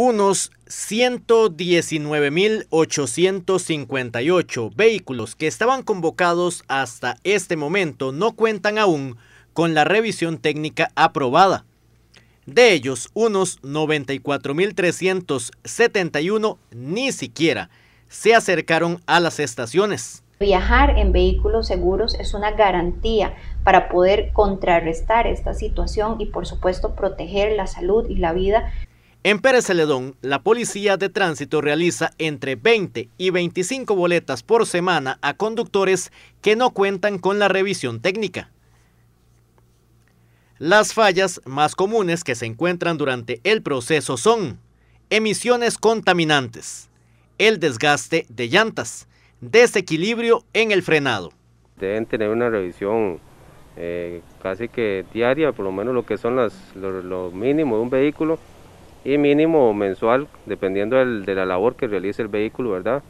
unos 119.858 vehículos que estaban convocados hasta este momento no cuentan aún con la revisión técnica aprobada. De ellos, unos 94.371 ni siquiera se acercaron a las estaciones. Viajar en vehículos seguros es una garantía para poder contrarrestar esta situación y por supuesto proteger la salud y la vida en Pérez Celedón, la Policía de Tránsito realiza entre 20 y 25 boletas por semana a conductores que no cuentan con la revisión técnica. Las fallas más comunes que se encuentran durante el proceso son emisiones contaminantes, el desgaste de llantas, desequilibrio en el frenado. Deben tener una revisión eh, casi que diaria, por lo menos lo que son los mínimos de un vehículo, y mínimo mensual, dependiendo de la labor que realice el vehículo, ¿verdad?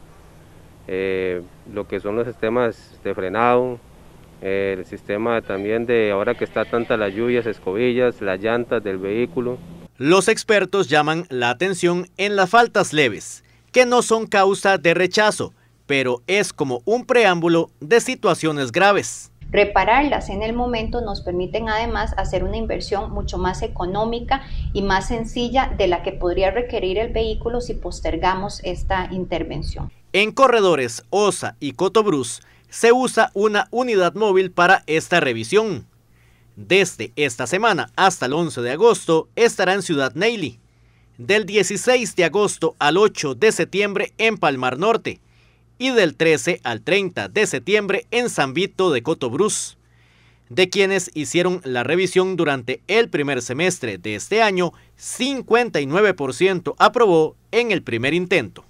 Eh, lo que son los sistemas de frenado, eh, el sistema también de ahora que está tanta las lluvias, escobillas, las llantas del vehículo. Los expertos llaman la atención en las faltas leves, que no son causa de rechazo, pero es como un preámbulo de situaciones graves. Repararlas en el momento nos permiten además hacer una inversión mucho más económica y más sencilla de la que podría requerir el vehículo si postergamos esta intervención. En corredores OSA y Cotobruz se usa una unidad móvil para esta revisión. Desde esta semana hasta el 11 de agosto estará en Ciudad Neily, del 16 de agosto al 8 de septiembre en Palmar Norte y del 13 al 30 de septiembre en San Vito de Cotobruz, de quienes hicieron la revisión durante el primer semestre de este año, 59% aprobó en el primer intento.